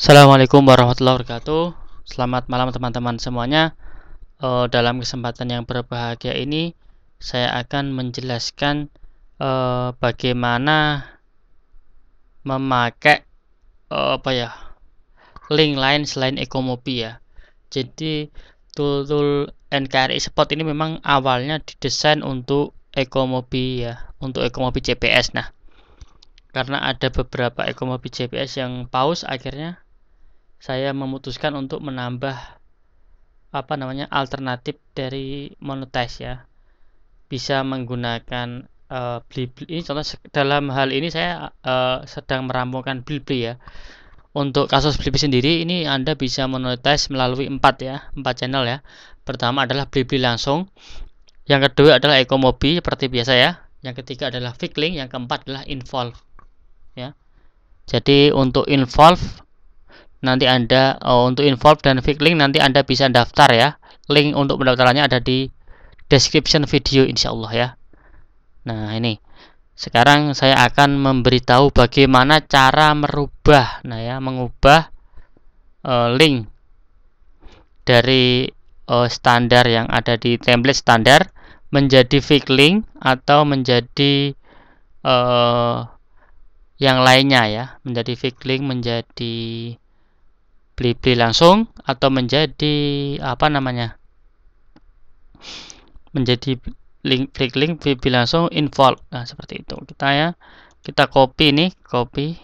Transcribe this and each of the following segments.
Assalamualaikum warahmatullahi wabarakatuh. Selamat malam teman-teman semuanya. E, dalam kesempatan yang berbahagia ini, saya akan menjelaskan e, bagaimana memakai e, apa ya link lain selain Ekomobi ya. Jadi tool-tool NKRI Spot ini memang awalnya didesain untuk Ekomobi ya, untuk Ekomobi CPS. Nah, karena ada beberapa Ekomobi CPS yang paus akhirnya saya memutuskan untuk menambah apa namanya alternatif dari monetize ya bisa menggunakan uh, Blibli ini contoh dalam hal ini saya uh, sedang merampungkan Blibli ya untuk kasus Blibli sendiri ini Anda bisa monetize melalui empat ya empat channel ya pertama adalah Blibli langsung yang kedua adalah Ekomobi seperti biasa ya yang ketiga adalah Ficklink yang keempat adalah Involve ya jadi untuk Involve nanti Anda oh, untuk involve dan fake link nanti Anda bisa daftar ya. Link untuk pendaftarannya ada di description video insya Allah ya. Nah, ini. Sekarang saya akan memberitahu bagaimana cara merubah nah ya, mengubah uh, link dari uh, standar yang ada di template standar menjadi fake link atau menjadi uh, yang lainnya ya menjadi fake link menjadi beli-beli langsung atau menjadi apa namanya menjadi link klik link beli langsung involve nah seperti itu kita ya kita copy ini copy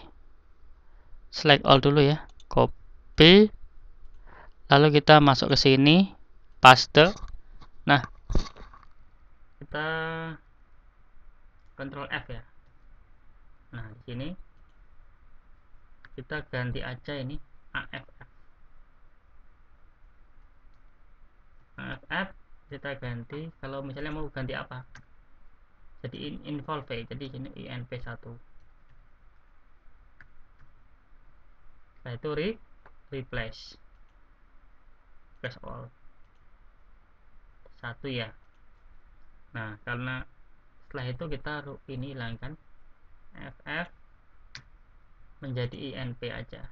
select all dulu ya copy lalu kita masuk ke sini paste nah kita control F ya nah di kita ganti aja ini kita ganti kalau misalnya mau ganti apa jadi in involve jadi ini inp1 setelah itu re replace replace all satu ya nah karena setelah itu kita ini hilangkan ff menjadi inp aja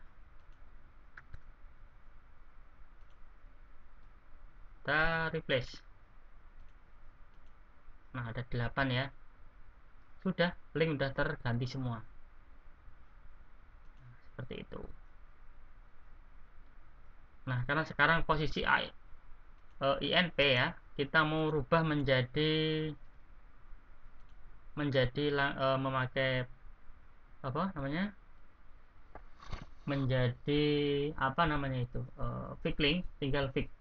kita replace nah ada 8 ya sudah link sudah terganti semua nah, seperti itu nah karena sekarang posisi I, e, eh, INP ya kita mau rubah menjadi menjadi e, memakai apa namanya menjadi apa namanya itu e, eh, fix link tinggal fix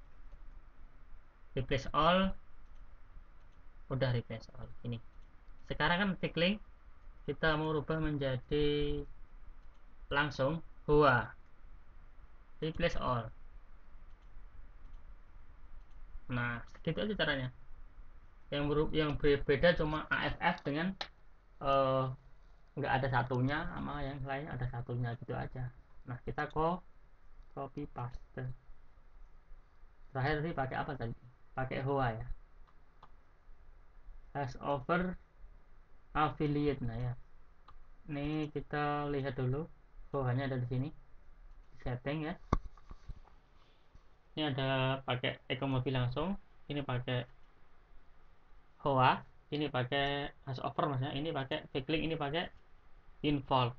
replace all udah replace all ini sekarang kan titik link kita mau rubah menjadi langsung Hua replace all nah segitu aja caranya yang berub yang berbeda cuma AFF dengan eh, nggak uh, ada satunya sama yang lain ada satunya gitu aja nah kita kok copy paste terakhir sih pakai apa tadi pakai hoa ya has over affiliate nah ya ini kita lihat dulu bawahnya ada di sini setting ya ini ada pakai ekomobil langsung ini pakai hoa ini pakai has over maksudnya ini pakai backlink ini pakai involve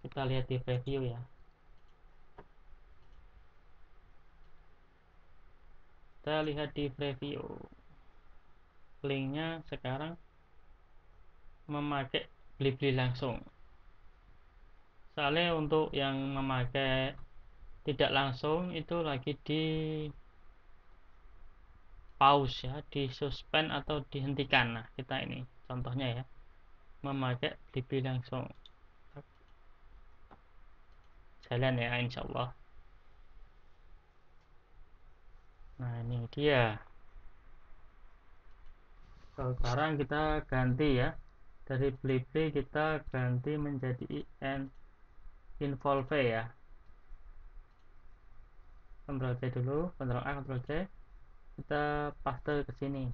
kita lihat di preview ya kita lihat di preview linknya sekarang memakai beli langsung soalnya untuk yang memakai tidak langsung itu lagi di pause ya di suspend atau dihentikan nah kita ini contohnya ya memakai beli-beli langsung jalan ya insyaallah dia sekarang kita ganti ya dari blibli kita ganti menjadi in involve ya Ctrl C dulu Ctrl A Ctrl C kita paste ke sini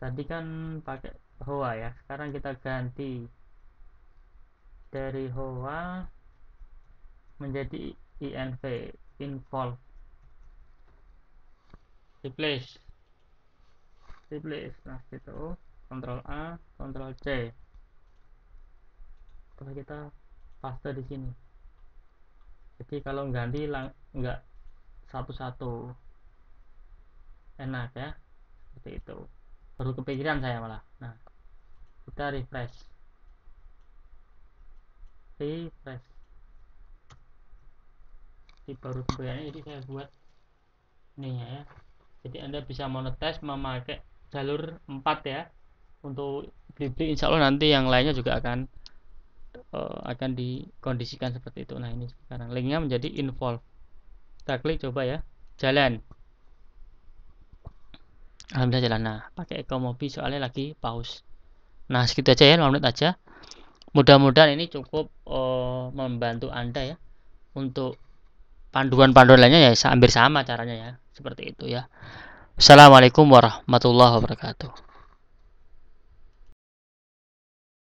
tadi kan pakai Hoa ya sekarang kita ganti dari Hoa menjadi INV involve replace replace nah gitu Ctrl A Ctrl C terus kita paste di sini jadi kalau ganti nggak satu-satu enak ya seperti itu baru kepikiran saya malah nah kita refresh refresh di baru bayarnya jadi saya buat ini ya jadi anda bisa monetis memakai jalur 4 ya untuk beli insya Allah nanti yang lainnya juga akan uh, akan dikondisikan seperti itu nah ini sekarang linknya menjadi involve kita klik coba ya jalan Alhamdulillah jalan nah pakai ekomobi soalnya lagi pause nah segitu aja ya 5 menit aja mudah-mudahan ini cukup uh, membantu anda ya untuk panduan-panduan lainnya ya hampir sama caranya ya seperti itu ya Assalamualaikum warahmatullahi wabarakatuh